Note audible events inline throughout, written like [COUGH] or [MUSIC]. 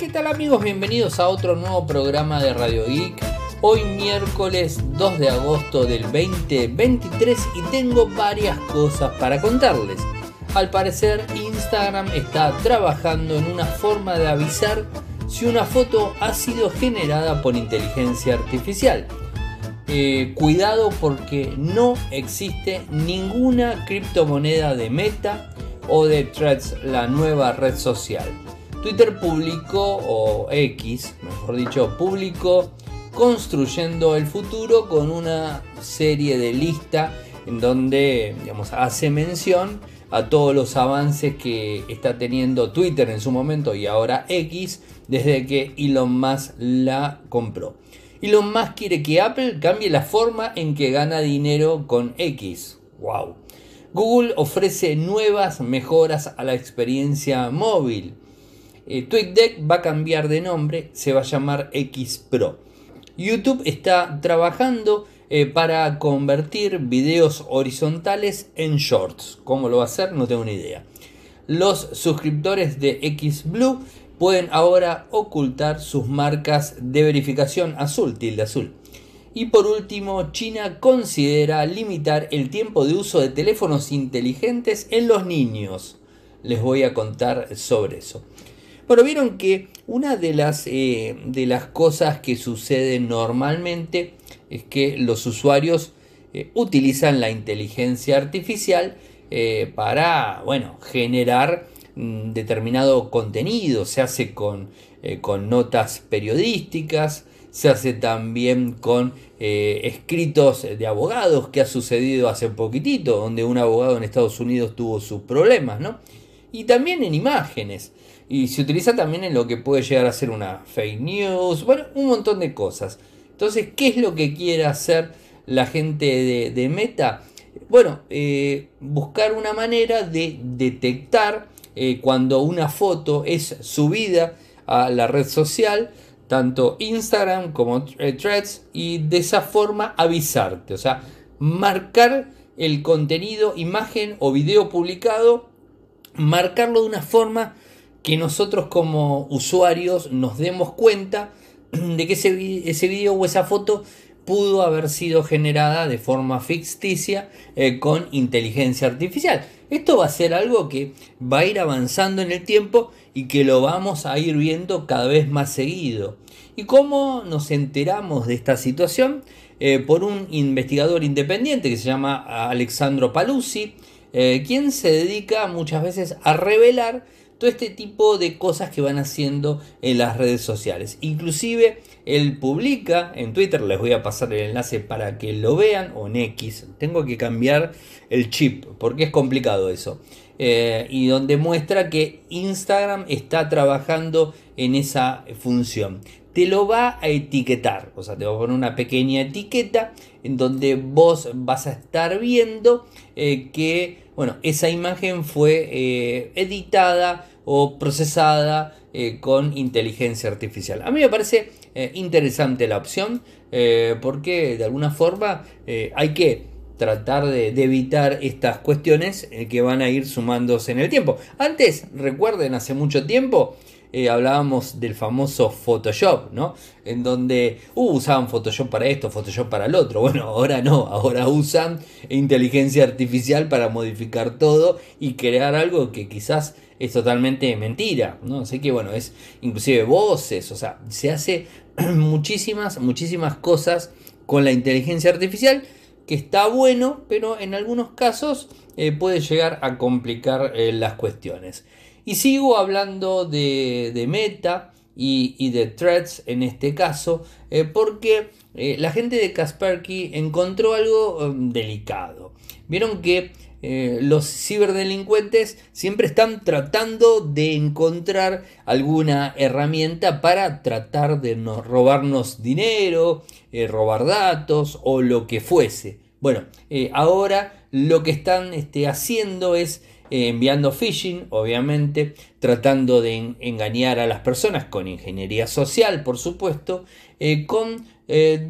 ¿Qué tal amigos? Bienvenidos a otro nuevo programa de Radio Geek. Hoy miércoles 2 de agosto del 2023 y tengo varias cosas para contarles. Al parecer Instagram está trabajando en una forma de avisar si una foto ha sido generada por inteligencia artificial. Eh, cuidado porque no existe ninguna criptomoneda de Meta o de Threads, la nueva red social. Twitter público o X, mejor dicho, público, Construyendo el Futuro con una serie de lista en donde hace mención a todos los avances que está teniendo Twitter en su momento y ahora X desde que Elon Musk la compró. Elon Musk quiere que Apple cambie la forma en que gana dinero con X. ¡Wow! Google ofrece nuevas mejoras a la experiencia móvil eh, TweetDeck va a cambiar de nombre, se va a llamar X Pro. YouTube está trabajando eh, para convertir videos horizontales en shorts. ¿Cómo lo va a hacer? No tengo ni idea. Los suscriptores de XBlue pueden ahora ocultar sus marcas de verificación azul, tilde azul. Y por último, China considera limitar el tiempo de uso de teléfonos inteligentes en los niños. Les voy a contar sobre eso. Pero vieron que una de las, eh, de las cosas que sucede normalmente es que los usuarios eh, utilizan la inteligencia artificial eh, para, bueno, generar mm, determinado contenido. Se hace con, con notas periodísticas, se hace también con escritos de abogados que ha sucedido hace poquitito, donde un abogado en Estados Unidos tuvo sus problemas, ¿no? Y también en imágenes. Y se utiliza también en lo que puede llegar a ser una fake news, bueno, un montón de cosas. Entonces, ¿qué es lo que quiere hacer la gente de, Meta? Bueno, eh, buscar una manera de detectar eh, cuando una foto es subida a la red social, tanto Instagram como Threads, y de esa forma avisarte, o sea, marcar el contenido, imagen o video publicado, marcarlo de una forma que nosotros como usuarios nos demos cuenta de que ese, video o esa foto pudo haber sido generada de forma ficticia eh, con inteligencia artificial. Esto va a ser algo que va a ir avanzando en el tiempo y que lo vamos a ir viendo cada vez más seguido. ¿Y cómo nos enteramos de esta situación? Eh, por un investigador independiente que se llama Alexandro Paluzzi, eh, quien se dedica muchas veces a revelar todo este tipo de cosas que van haciendo en las redes sociales. Inclusive él publica en Twitter, les voy a pasar el enlace para que lo vean, o en X, tengo que cambiar el chip porque es complicado eso. Eh, y donde muestra que Instagram está trabajando en esa función. Te lo va a etiquetar, o sea, te va a poner una pequeña etiqueta en donde vos vas a estar viendo eh, que, bueno, esa imagen fue eh, editada o procesada eh, con inteligencia artificial. A mí me parece eh, interesante la opción eh, porque de alguna forma hay que tratar de, evitar estas cuestiones que van a ir sumándose en el tiempo. Antes, recuerden, hace mucho tiempo hablábamos del famoso Photoshop, ¿no? En donde uh, usaban Photoshop para esto, Photoshop para el otro. Bueno, ahora no, ahora usan inteligencia artificial para modificar todo y crear algo que quizás es totalmente mentira, ¿no? sé que bueno, es inclusive voces, o sea, se hace [CLEARS THROAT] muchísimas, muchísimas cosas con la inteligencia artificial que está bueno, pero en algunos casos eh, puede llegar a complicar eh, las cuestiones. Y sigo hablando de, de meta y, de threads en este caso, eh, porque la gente de Kaspersky. encontró algo um, delicado. Vieron que eh, los ciberdelincuentes siempre están tratando de encontrar alguna herramienta para tratar de robarnos dinero, eh, robar datos o lo que fuese. Bueno, eh, ahora lo que están este, haciendo es enviando phishing, obviamente, tratando de engañar a las personas con ingeniería social, por supuesto, con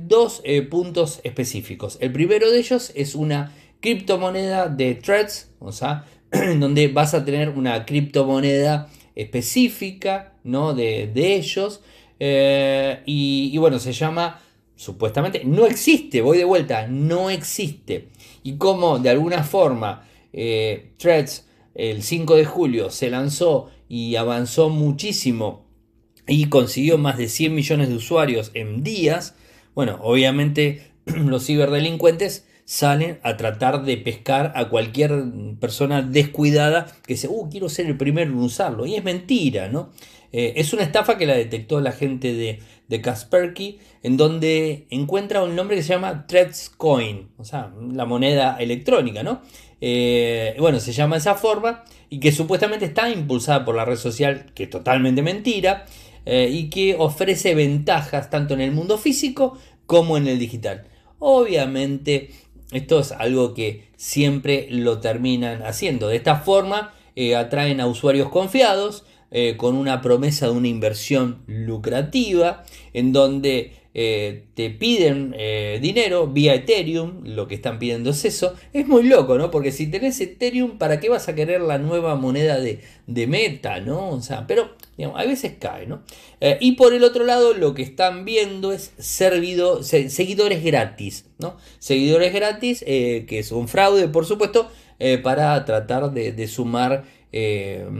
dos puntos específicos. El primero de ellos es una criptomoneda de threads, o sea, [CLEARS THROAT] donde vas a tener una criptomoneda específica ¿no? de, ellos. Eh, y, bueno, se llama supuestamente, no existe, voy de vuelta, no existe. Y como de alguna forma eh, Threads el 5 de julio se lanzó y avanzó muchísimo y consiguió más de 100 millones de usuarios en días, bueno, obviamente [CLEARS THROAT] los ciberdelincuentes salen a tratar de pescar a cualquier persona descuidada que dice, uh, quiero ser el primero en usarlo. Y es mentira, ¿no? Eh, es una estafa que la detectó la gente de, de Kasperky, en donde encuentra un nombre que se llama Coin, o sea, la moneda electrónica, ¿no? Eh, bueno, se llama de esa forma y que supuestamente está impulsada por la red social, que es totalmente mentira, eh, y que ofrece ventajas tanto en el mundo físico como en el digital. Obviamente esto es algo que siempre lo terminan haciendo. De esta forma eh, atraen a usuarios confiados eh, con una promesa de una inversión lucrativa en donde eh, te piden dinero vía Ethereum, lo que están pidiendo es eso. Es muy loco, ¿no? Porque si tenés Ethereum, ¿para qué vas a querer la nueva moneda de, de meta, ¿no? O sea, pero a veces cae, ¿no? Eh, y por el otro lado, lo que están viendo es servido, seguidores gratis, ¿no? Seguidores gratis, eh, que es un fraude, por supuesto, eh, para tratar de, sumar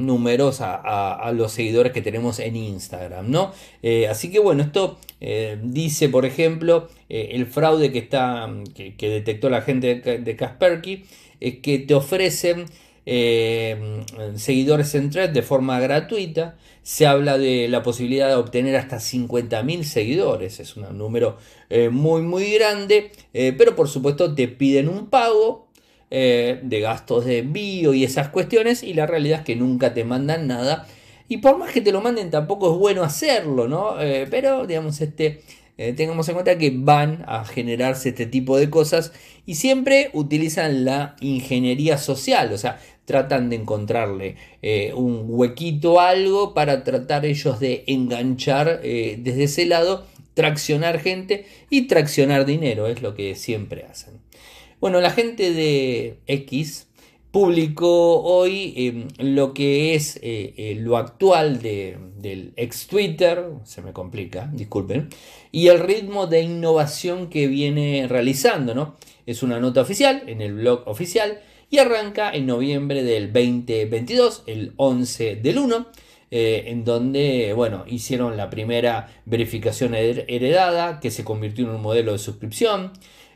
números a, los seguidores que tenemos en Instagram, ¿no? así que bueno, esto dice, por ejemplo, el fraude que, está, que, detectó la gente de, de Kasperky, que te ofrecen eh, seguidores en Thread de forma gratuita. Se habla de la posibilidad de obtener hasta 50.000 seguidores. Es un número eh, muy, muy grande. Eh, pero por supuesto te piden un pago de gastos de envío y esas cuestiones. Y la realidad es que nunca te mandan nada. Y por más que te lo manden, tampoco es bueno hacerlo, ¿no? pero, digamos, este eh, tengamos en cuenta que van a generarse este tipo de cosas y siempre utilizan la ingeniería social, o sea, tratan de encontrarle eh, un huequito algo para tratar ellos de enganchar eh, desde ese lado, traccionar gente y traccionar dinero, es lo que siempre hacen. Bueno, la gente de X, publicó hoy em, lo que es eh, eh, lo actual del ex Twitter, se me complica, disculpen, y el ritmo de innovación que viene realizando, ¿no? Es una nota oficial en el blog oficial y arranca en noviembre del 2022, el 11 del 1. Eh, en donde, bueno, hicieron la primera verificación heredada que se convirtió en un modelo de suscripción,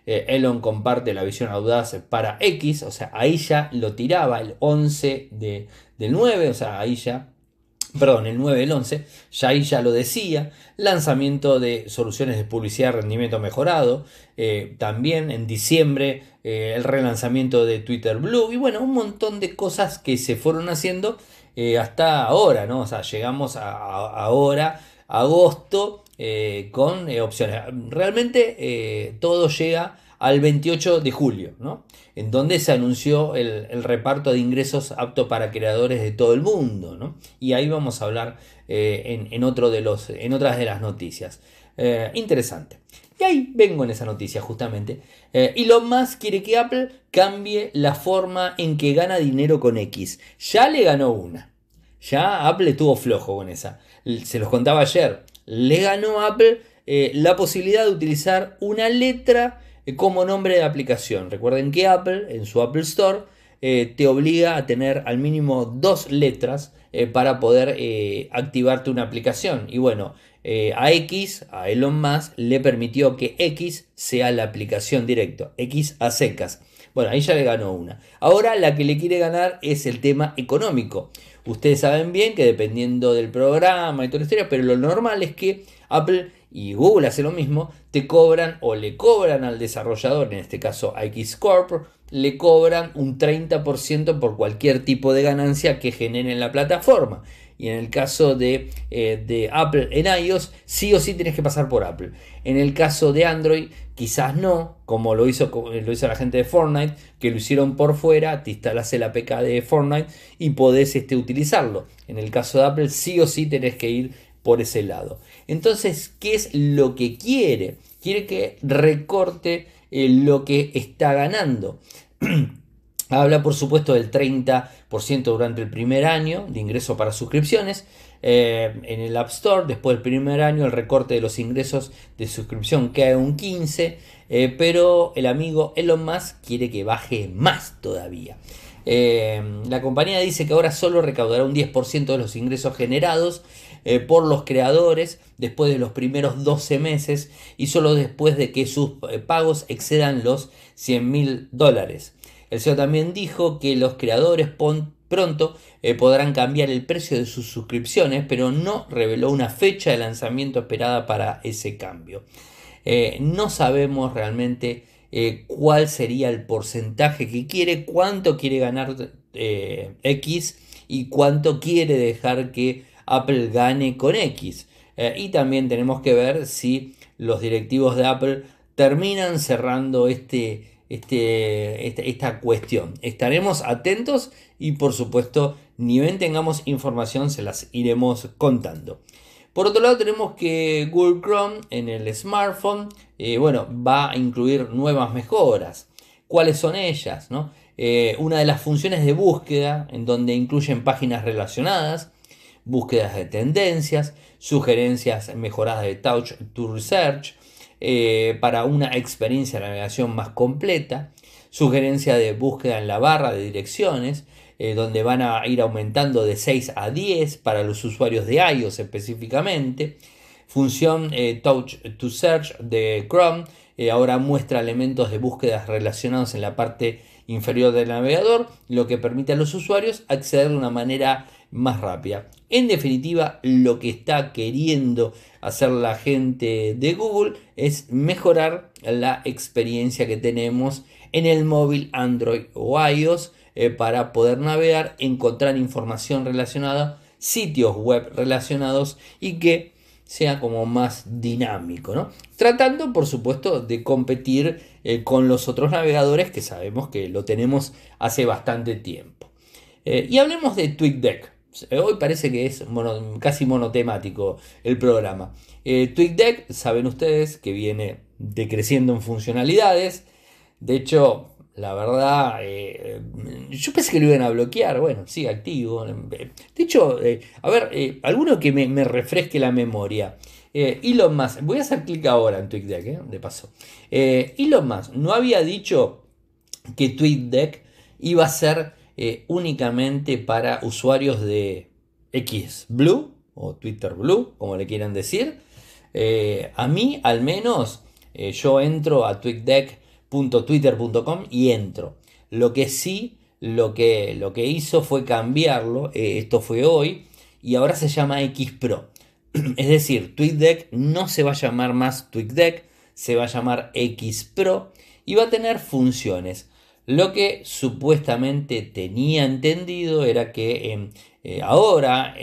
eh, Elon comparte la visión audaz para X, o sea, ahí ya lo tiraba el 11 de, del 9, o sea, ahí ya perdón, el 9 del 11, ya ahí ya lo decía, lanzamiento de soluciones de publicidad de rendimiento mejorado, eh, también en diciembre eh, el relanzamiento de Twitter Blue y bueno, un montón de cosas que se fueron haciendo hasta ahora, ¿no? O sea, llegamos a ahora, agosto, eh, con eh, opciones. Realmente eh, todo llega al 28 de julio, ¿no? en donde se anunció el, reparto de ingresos apto para creadores de todo el mundo. ¿no? Y ahí vamos a hablar en, otro de los, en otras de las noticias. interesante. Y ahí vengo en esa noticia justamente. Y lo más quiere que Apple cambie la forma en que gana dinero con X. Ya le ganó una. Ya Apple estuvo flojo con esa. Se los contaba ayer le ganó a Apple eh, la posibilidad de utilizar una letra eh, como nombre de aplicación. Recuerden que Apple en su Apple Store eh, te obliga a tener al mínimo dos letras para poder activarte una aplicación. Y bueno, eh, a X, a Elon Musk, le permitió que X sea la aplicación directa, X a secas. Bueno, ahí ya le ganó una. Ahora la que le quiere ganar es el tema económico. Ustedes saben bien que dependiendo del programa y toda la historia, pero lo normal es que Apple y Google hacen lo mismo, te cobran o le cobran al desarrollador, en este caso a X Corp, le cobran un 30% por cualquier tipo de ganancia que genere en la plataforma. Y en el caso eh, de, Apple en iOS, sí o sí tienes que pasar por Apple. En el caso de Android, quizás no, como lo hizo, lo hizo la gente de Fortnite, que lo hicieron por fuera, te instalas el APK de Fortnite y podés este, utilizarlo. En el caso de Apple, sí o sí tenés que ir por ese lado. Entonces, ¿qué es lo que quiere? Quiere que recorte eh, lo que está ganando. [CLEARS THROAT] Habla, por supuesto, del 30% durante el primer año de ingreso para suscripciones. Eh, en el App Store, después del primer año, el recorte de los ingresos de suscripción cae un 15%, eh, pero el amigo Elon Musk quiere que baje más todavía. Eh, la compañía dice que ahora solo recaudará un 10% de los ingresos generados por los creadores después de los primeros 12 meses y solo después de que sus pagos excedan los 100 mil dólares. El CEO también dijo que los creadores pronto eh, podrán cambiar el precio de sus suscripciones, pero no reveló una fecha de lanzamiento esperada para ese cambio. Eh, no sabemos realmente eh, cuál sería el porcentaje que quiere, cuánto quiere ganar X y cuánto quiere dejar que Apple gane con X. y también tenemos que ver si los directivos de Apple terminan cerrando este este, este, esta, cuestión. Estaremos atentos y por supuesto, ni bien tengamos información, se las iremos contando. Por otro lado, tenemos que Google Chrome en el smartphone, eh, bueno, va a incluir nuevas mejoras. ¿Cuáles son ellas? No? Eh, una de las funciones de búsqueda, en donde incluyen páginas relacionadas, búsquedas de tendencias, sugerencias mejoradas de Touch to Research, eh, para una experiencia de navegación más completa, sugerencia de búsqueda en la barra de direcciones, eh, donde van a ir aumentando de 6 a 10 para los usuarios de iOS específicamente, función eh, Touch to Search de Chrome, ahora muestra elementos de búsquedas relacionados en la parte inferior del navegador, lo que permite a los usuarios acceder de una manera más rápida. En definitiva, lo que está queriendo hacer la gente de Google es mejorar la experiencia que tenemos en el móvil Android o iOS eh, para poder navegar, encontrar información relacionada, sitios web relacionados y que sea como más dinámico, ¿no? Tratando, por supuesto, de competir eh, con los otros navegadores que sabemos que lo tenemos hace bastante tiempo. Eh, y hablemos de TweetDeck. Eh, hoy parece que es mono, casi monotemático el programa. Eh, TweetDeck, saben ustedes que viene decreciendo en funcionalidades. De hecho, la verdad, eh, yo pensé que lo iban a bloquear. Bueno, sigue sí, activo. De hecho, eh, a ver, alguno que me, refresque la memoria. Elon más. voy a hacer clic ahora en TweetDeck, de paso. Elon más. no había dicho que TweetDeck iba a ser eh, únicamente para usuarios de X Blue o Twitter Blue, como le quieran decir. Eh, a mí, al menos, eh, yo entro a twitdeck.twitter.com y entro. Lo que sí, lo que, lo que hizo fue cambiarlo, esto fue hoy, y ahora se llama X Pro. [CLEARS THROAT] es decir, TwitDeck no se va a llamar más TwitDeck se va a llamar X Pro y va a tener funciones lo que supuestamente tenía entendido era que eh, ahora,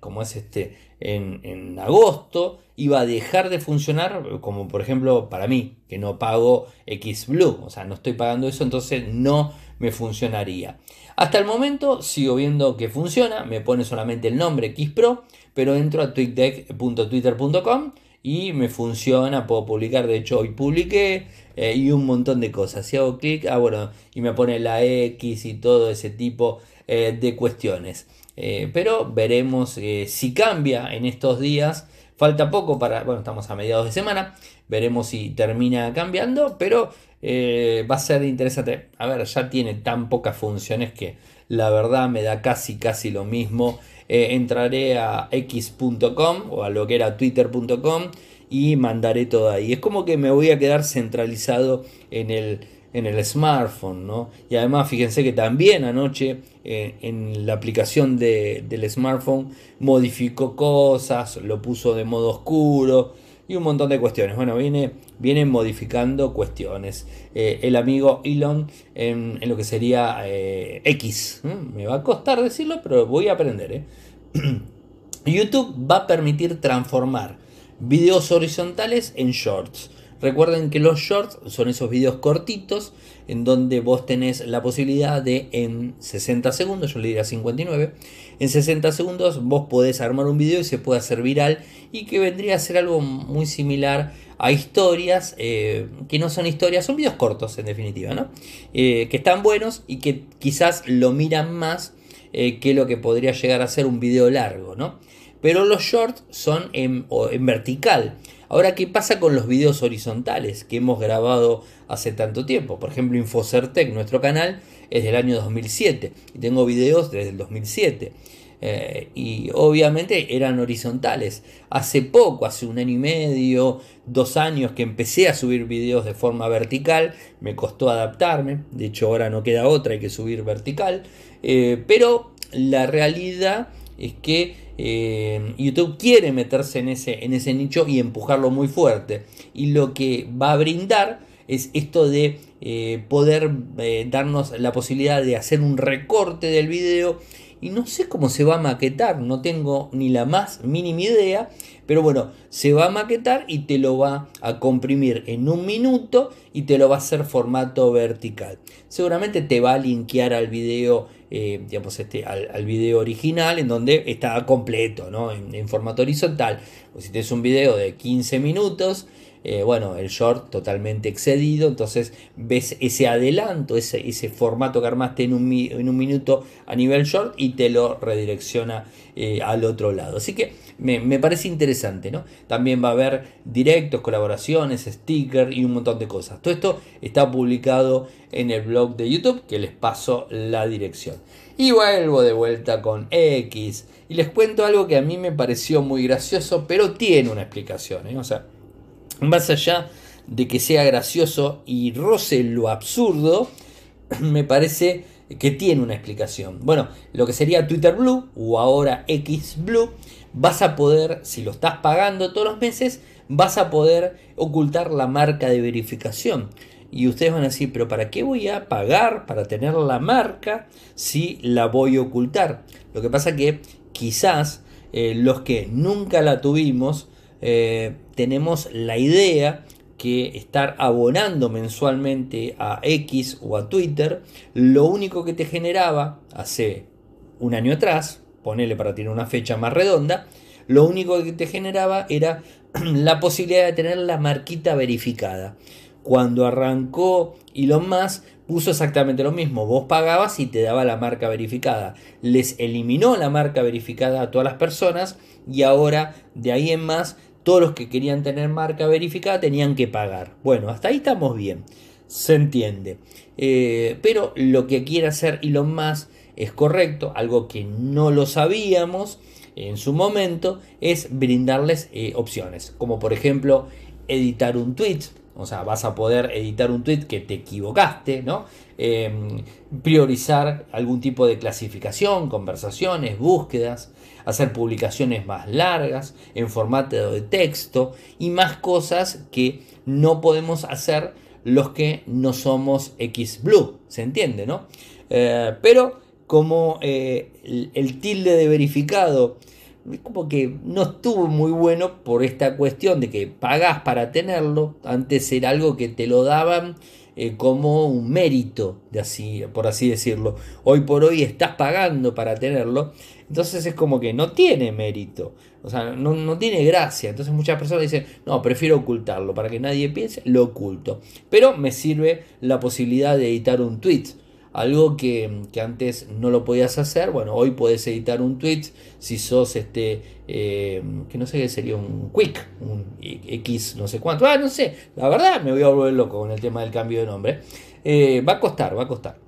como es este, en, en, agosto, iba a dejar de funcionar, como por ejemplo para mí, que no pago XBlue, o sea, no estoy pagando eso, entonces no me funcionaría. Hasta el momento sigo viendo que funciona, me pone solamente el nombre XPro, pero entro a tweetdeck.twitter.com y me funciona, puedo publicar, de hecho hoy publiqué eh, y un montón de cosas. Si hago clic, ah bueno, y me pone la X y todo ese tipo eh, de cuestiones. Eh, pero veremos si cambia en estos días. Falta poco para, bueno, estamos a mediados de semana, veremos si termina cambiando, pero va a ser de interesante. A ver, ya tiene tan pocas funciones que la verdad me da casi, casi lo mismo eh, entraré a x.com o a lo que era twitter.com y mandaré todo ahí. Es como que me voy a quedar centralizado en el, en el smartphone, ¿no? Y además fíjense que también anoche eh, en la aplicación del smartphone modificó cosas, lo puso de modo oscuro y un montón de cuestiones. Bueno, viene, modificando cuestiones. Eh, el amigo Elon en, lo que sería eh, X. Me va a costar decirlo, pero voy a aprender. ¿eh? [CLEARS THROAT] YouTube va a permitir transformar videos horizontales en shorts. Recuerden que los shorts son esos videos cortitos en donde vos tenés la posibilidad de en 60 segundos, yo le diría 59, en 60 segundos vos podés armar un video y se puede hacer viral y que vendría a ser algo muy similar a historias, eh, que no son historias, son videos cortos en definitiva, ¿no? Eh, que están buenos y que quizás lo miran más eh, que lo que podría llegar a ser un video largo, ¿no? Pero los shorts son en vertical. Ahora, ¿qué pasa con los videos horizontales que hemos grabado hace tanto tiempo? Por ejemplo, Infocertec, nuestro canal, es del año 2007 y tengo videos desde el 2007. Eh, y obviamente eran horizontales. Hace poco, hace un año y medio, dos años que empecé a subir videos de forma vertical, me costó adaptarme, de hecho ahora no queda otra, hay que subir vertical, eh, pero la realidad es que eh, YouTube quiere meterse en ese, en ese nicho y empujarlo muy fuerte. Y lo que va a brindar es esto de eh, poder eh, darnos la posibilidad de hacer un recorte del video. Y no sé cómo se va a maquetar, no tengo ni la más mínima idea, pero bueno, se va a maquetar y te lo va a comprimir en un minuto y te lo va a hacer formato vertical. Seguramente te va a linkear al video eh, digamos, este, al, video original, en donde está completo, En, formato horizontal. O pues si tenés un video de 15 minutos, eh, bueno, el short totalmente excedido, entonces ves ese adelanto, ese, ese formato que armaste en un, en un, minuto a nivel short y te lo redirecciona eh, al otro lado. Así que me, parece interesante, ¿no? También va a haber directos, colaboraciones, stickers y un montón de cosas. Todo esto está publicado en el blog de YouTube, que les paso la dirección. Y vuelvo de vuelta con X. Y les cuento algo que a mí me pareció muy gracioso, pero tiene una explicación. ¿eh? O sea, más allá de que sea gracioso y roce lo absurdo, [CLEARS THROAT] me parece que tiene una explicación. Bueno, lo que sería Twitter Blue o ahora X Blue vas a poder, si lo estás pagando todos los meses, vas a poder ocultar la marca de verificación. Y ustedes van a decir, pero ¿para qué voy a pagar para tener la marca si la voy a ocultar? Lo que pasa que quizás eh, los que nunca la tuvimos, eh, tenemos la idea que estar abonando mensualmente a X o a Twitter, lo único que te generaba hace un año atrás, ponele para tener una fecha más redonda, lo único que te generaba era [CLEARS THROAT] la posibilidad de tener la marquita verificada. Cuando arrancó Elon más puso exactamente lo mismo. Vos pagabas y te daba la marca verificada. Les eliminó la marca verificada a todas las personas y ahora de ahí en más todos los que querían tener marca verificada tenían que pagar. Bueno, hasta ahí estamos bien. Se entiende. Eh, pero lo que quiere hacer Elon Musk es correcto, algo que no lo sabíamos en su momento, es brindarles eh, opciones, como por ejemplo editar un tweet, o sea, vas a poder editar un tweet que te equivocaste, ¿no? Em, priorizar algún tipo de clasificación, conversaciones, búsquedas, hacer publicaciones más largas, en formato de texto y más cosas que no podemos hacer los que no somos X Blue, ¿se entiende, no? Eh, pero como eh, el, tilde de verificado. Como que no estuvo muy bueno por esta cuestión de que pagás para tenerlo. Antes era algo que te lo daban eh, como un mérito, así, por así decirlo. Hoy por hoy estás pagando para tenerlo. Entonces es como que no tiene mérito. O sea, no, no tiene gracia. Entonces muchas personas dicen, no, prefiero ocultarlo. Para que nadie piense, lo oculto. Pero me sirve la posibilidad de editar un tweet algo que, antes no lo podías hacer, bueno, hoy puedes editar un tweet si sos este, eh, que no sé qué sería, un quick, un X, no sé cuánto, ah, no sé, la verdad me voy a volver loco con el tema del cambio de nombre. Eh, va a costar, va a costar.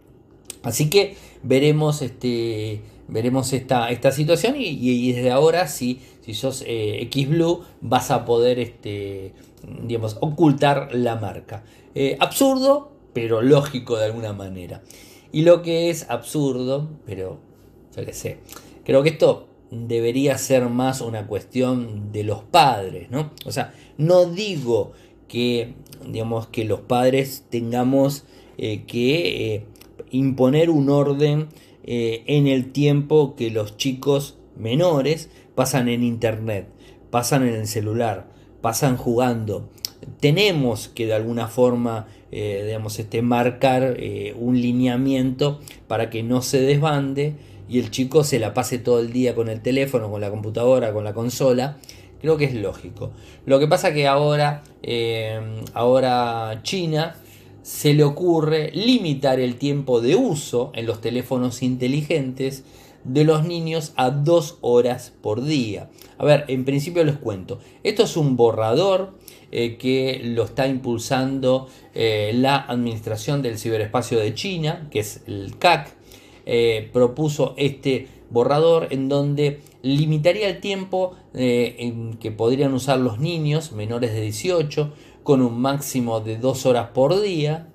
Así que veremos este veremos esta, situación y, desde ahora si, si sos eh, X XBlue vas a poder este, digamos, ocultar la marca. absurdo, pero lógico de alguna manera. Y lo que es absurdo, pero yo qué sé, creo que esto debería ser más una cuestión de los padres, ¿no? O sea, no digo que, digamos, que los padres tengamos eh, que eh, imponer un orden eh, en el tiempo que los chicos menores pasan en internet, pasan en el celular, pasan jugando, tenemos que de alguna forma eh, digamos, este, marcar eh, un lineamiento para que no se desbande y el chico se la pase todo el día con el teléfono, con la computadora, con la consola. Creo que es lógico. Lo que pasa que ahora, eh, ahora China se le ocurre limitar el tiempo de uso en los teléfonos inteligentes de los niños a dos horas por día. A ver, en principio les cuento. Esto es un borrador eh, que lo está impulsando eh, la Administración del Ciberespacio de China, que es el CAC, eh, propuso este borrador en donde limitaría el tiempo que podrían usar los niños menores de 18 con un máximo de dos horas por día.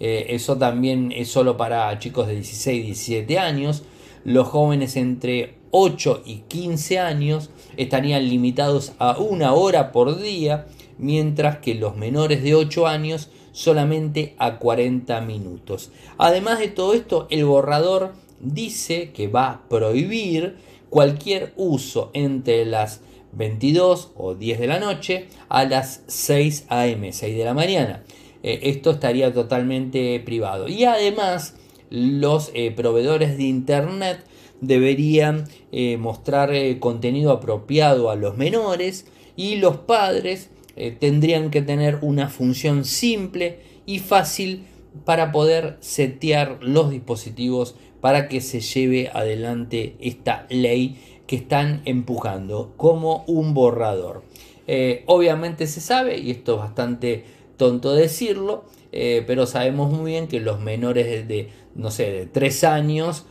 eso también es solo para chicos de 16 y 17 años. Los jóvenes entre 8 y 15 años estarían limitados a una hora por día mientras que los menores de 8 años solamente a 40 minutos. Además de todo esto, el borrador dice que va a prohibir cualquier uso entre las 22 o 10 de la noche a las 6 am, 6 de la mañana. Eh, esto estaría totalmente privado. Y además los eh, proveedores de Internet deberían eh, mostrar contenido apropiado a los menores y los padres eh, tendrían que tener una función simple y fácil para poder setear los dispositivos para que se lleve adelante esta ley que están empujando como un borrador. Eh, obviamente se sabe, y esto es bastante tonto decirlo, eh, pero sabemos muy bien que los menores de, no sé, de 3 años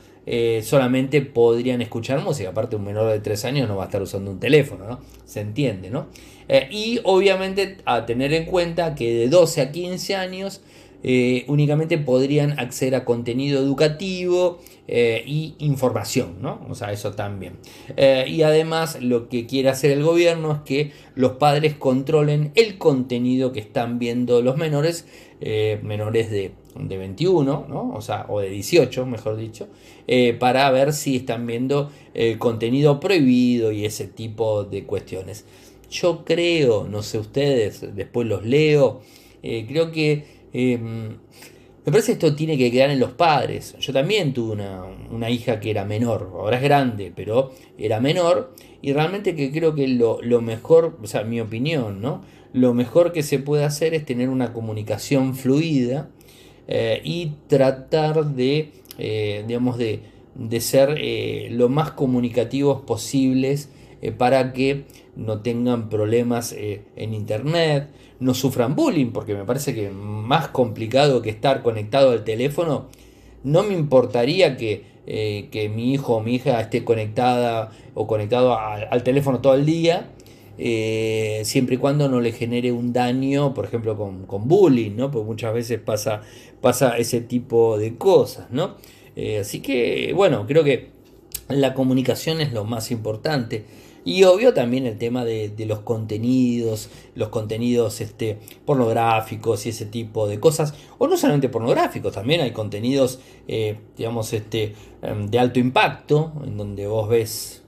solamente podrían escuchar música. Aparte, un menor de 3 años no va a estar usando un teléfono, ¿no? Se entiende, ¿no? Eh, y obviamente a tener en cuenta que de 12 a 15 años eh, únicamente podrían acceder a contenido educativo eh, y información, ¿no? O sea, eso también. y además lo que quiere hacer el gobierno es que los padres controlen el contenido que están viendo los menores, menores de, de 21, ¿no? O sea, o de 18, mejor dicho, para ver si están viendo contenido prohibido y ese tipo de cuestiones. Yo creo, no sé ustedes, después los leo, eh, creo que... Em, me parece esto tiene que quedar en los padres. Yo también tuve una, hija que era menor, ahora es grande, pero era menor. Y realmente que creo que lo, mejor, o sea, mi opinión, ¿no? Lo mejor que se puede hacer es tener una comunicación fluida eh, y tratar de, eh, digamos, de, ser lo más comunicativos posibles para que no tengan problemas eh, en internet, no sufran bullying, porque me parece que más complicado que estar conectado al teléfono, no me importaría que, eh, mi hijo o mi hija esté conectada o conectado al teléfono todo el día, eh, siempre y cuando no le genere un daño, por ejemplo, con, bullying, ¿no? Porque muchas veces pasa, pasa ese tipo de cosas, ¿no? así que, bueno, creo que la comunicación es lo más importante y obvio también el tema de, los contenidos, los contenidos este, pornográficos y ese tipo de cosas. O no solamente pornográficos, también hay contenidos, eh, digamos, este, em, de alto impacto, en donde vos ves,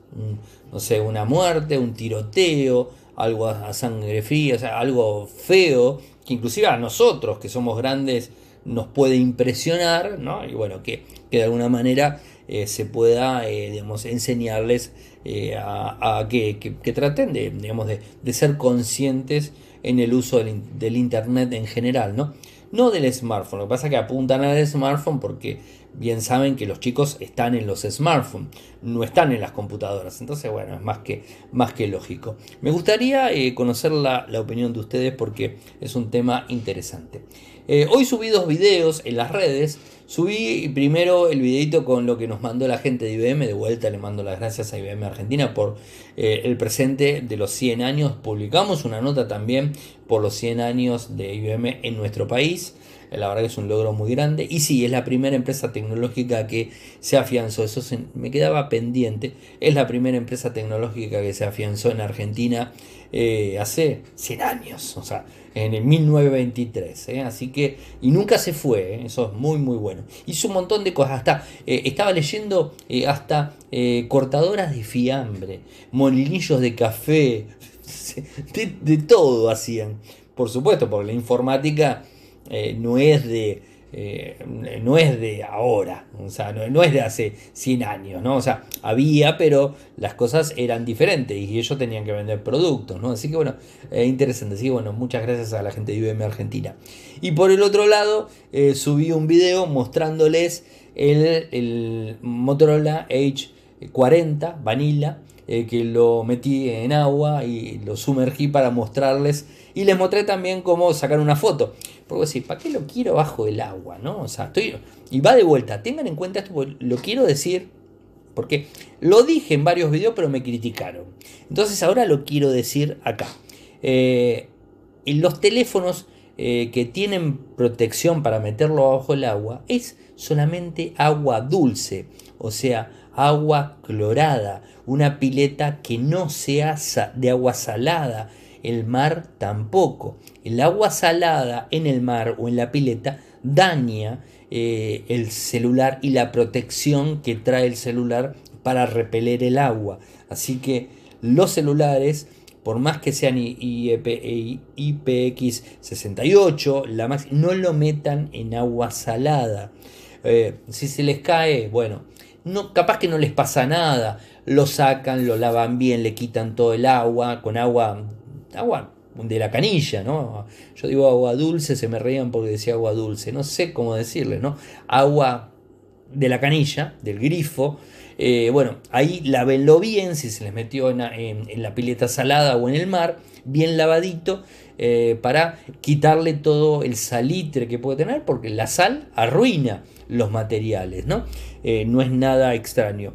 no sé, una muerte, un tiroteo, algo a sangre fría, algo feo, que inclusive a nosotros que somos grandes nos puede impresionar, ¿no? Y bueno, que, que de alguna manera eh, se pueda, eh, digamos, enseñarles eh, a, que, traten de, digamos, de, ser conscientes en el uso del, Internet en general, ¿no? No del smartphone, lo que pasa es que apuntan al smartphone porque bien saben que los chicos están en los smartphones, no están en las computadoras. Entonces, bueno, es más que, más que lógico. Me gustaría eh, conocer la, opinión de ustedes porque es un tema interesante. Eh, hoy subí dos videos en las redes. Subí primero el videito con lo que nos mandó la gente de IBM. De vuelta le mando las gracias a IBM Argentina por eh, el presente de los 100 años. Publicamos una nota también por los 100 años de IBM en nuestro país. La verdad que es un logro muy grande. Y sí, es la primera empresa tecnológica que se afianzó. Eso se, me quedaba pendiente. Es la primera empresa tecnológica que se afianzó en Argentina eh, hace 100 años. O sea, en el 1923. Eh. Así que, y nunca se fue, eh, eso es muy, muy bueno. Hizo un montón de cosas, hasta estaba leyendo hasta cortadoras de fiambre, molinillos de café, [LAUGHS] de, de, todo hacían. Por supuesto, porque la informática eh, no es de... Eh, no es de ahora, o sea, no, es de hace 100 años, ¿no? O sea, había, pero las cosas eran diferentes y ellos tenían que vender productos, ¿no? Así que bueno, es interesante, así que bueno, muchas gracias a la gente de IBM Argentina. Y por el otro lado, eh, subí un video mostrándoles el, el Motorola Edge 40 Vanilla, que lo metí en agua y lo sumergí para mostrarles. Y les mostré también cómo sacar una foto. Porque decir, ¿para qué lo quiero bajo el agua? ¿no? y va de vuelta, tengan en cuenta esto, lo quiero decir, porque lo dije en varios videos, pero me criticaron. Entonces ahora lo quiero decir acá. en eh, los teléfonos eh, que tienen protección para meterlo bajo el agua es solamente agua dulce, o sea, agua clorada, una pileta que no sea de agua salada, el mar tampoco. El agua salada en el mar o en la pileta daña eh, el celular y la protección que trae el celular para repeler el agua. Así que los celulares, por más que sean IPX68, e, e, no lo metan en agua salada. Eh, si se les cae, bueno, capaz que no les pasa nada. Lo sacan, lo lavan bien, le quitan todo el agua, con agua, agua de la canilla, ¿no? Yo digo agua dulce, se me reían porque decía agua dulce, no sé cómo decirle, ¿no? Agua de la canilla, del grifo. Eh, bueno, ahí lávelo bien, si se les metió en, la pileta salada o en el mar, bien lavadito, eh, para quitarle todo el salitre que puede tener, porque la sal arruina los materiales, ¿no? Eh, no es nada extraño.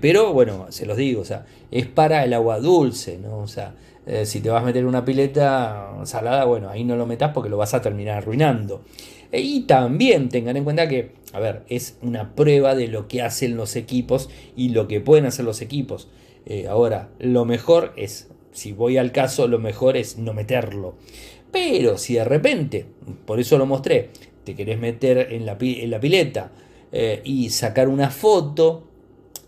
pero bueno, se los digo, o sea, es para el agua dulce, ¿no? O sea, eh, si te vas a meter una pileta salada, bueno, ahí no lo metas porque lo vas a terminar arruinando. Eh, y también tengan en cuenta que, a ver, es una prueba de lo que hacen los equipos y lo que pueden hacer los equipos. Eh, ahora, lo mejor es, si voy al caso, lo mejor es no meterlo. Pero si de repente, por eso lo mostré, te querés meter en la, pileta y sacar una foto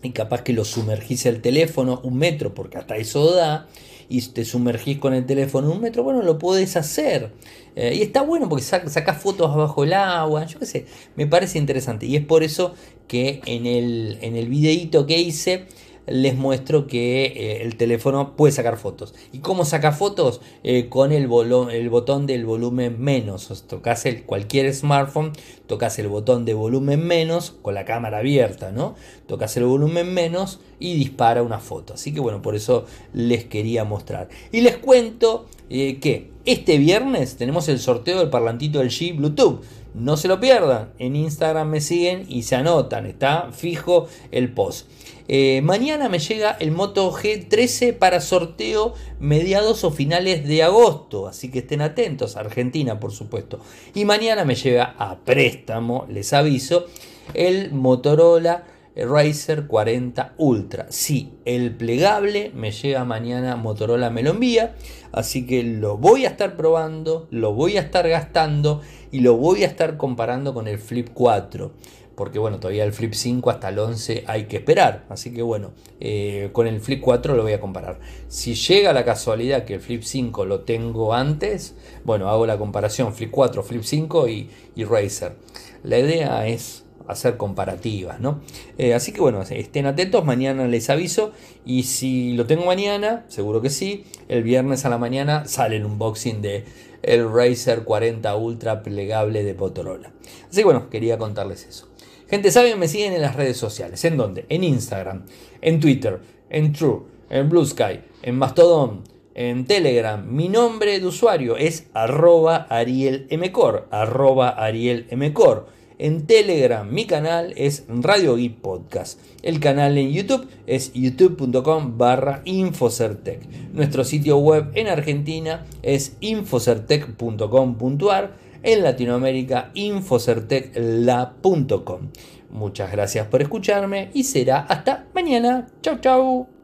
y capaz que lo sumergís el teléfono un metro porque hasta eso da y te sumergís con el teléfono en un metro, bueno, lo podés hacer. Eh, y está bueno porque sacas fotos bajo el agua, yo qué sé, me parece interesante. Y es por eso que en el, en el videíto que hice les muestro que eh, el teléfono puede sacar fotos. ¿Y cómo saca fotos? Eh, con el, botón del volumen menos. tocas el, cualquier smartphone, tocas el botón de volumen menos con la cámara abierta, ¿no? Tocas el volumen menos y dispara una foto. Así que bueno, por eso les quería mostrar. Y les cuento eh, que este viernes tenemos el sorteo del parlantito del G Bluetooth. No se lo pierdan. En Instagram me siguen y se anotan. Está fijo el post. Eh, mañana me llega el Moto G13 para sorteo mediados o finales de agosto, así que estén atentos, Argentina por supuesto. Y mañana me llega a préstamo, les aviso, el Motorola Racer 40 Ultra. Sí, el plegable me llega mañana, Motorola me lo envía, así que lo voy a estar probando, lo voy a estar gastando y lo voy a estar comparando con el Flip 4 porque bueno, todavía el Flip 5 hasta el 11 hay que esperar, así que bueno, eh, con el Flip 4 lo voy a comparar. Si llega la casualidad que el Flip 5 lo tengo antes, bueno, hago la comparación Flip 4, Flip 5 y, y Razer. La idea es hacer comparativas, ¿no? Eh, así que bueno, estén atentos, mañana les aviso y si lo tengo mañana, seguro que sí, el viernes a la mañana sale el unboxing de el Razer 40 Ultra plegable de Motorola. Así que bueno, quería contarles eso. Gente ¿saben? me siguen en las redes sociales. ¿En dónde? En Instagram, en Twitter, en True, en Blue Sky, en Mastodon, en Telegram. Mi nombre de usuario es arroba arielmcor, arroba arielmcor. En Telegram mi canal es Radio Geek Podcast. El canal en YouTube es youtube.com barra Infocertec. Nuestro sitio web en Argentina es infocertec.com.ar en Latinoamérica, infocertecla.com. Muchas gracias por escucharme y será hasta mañana. Chau, chau.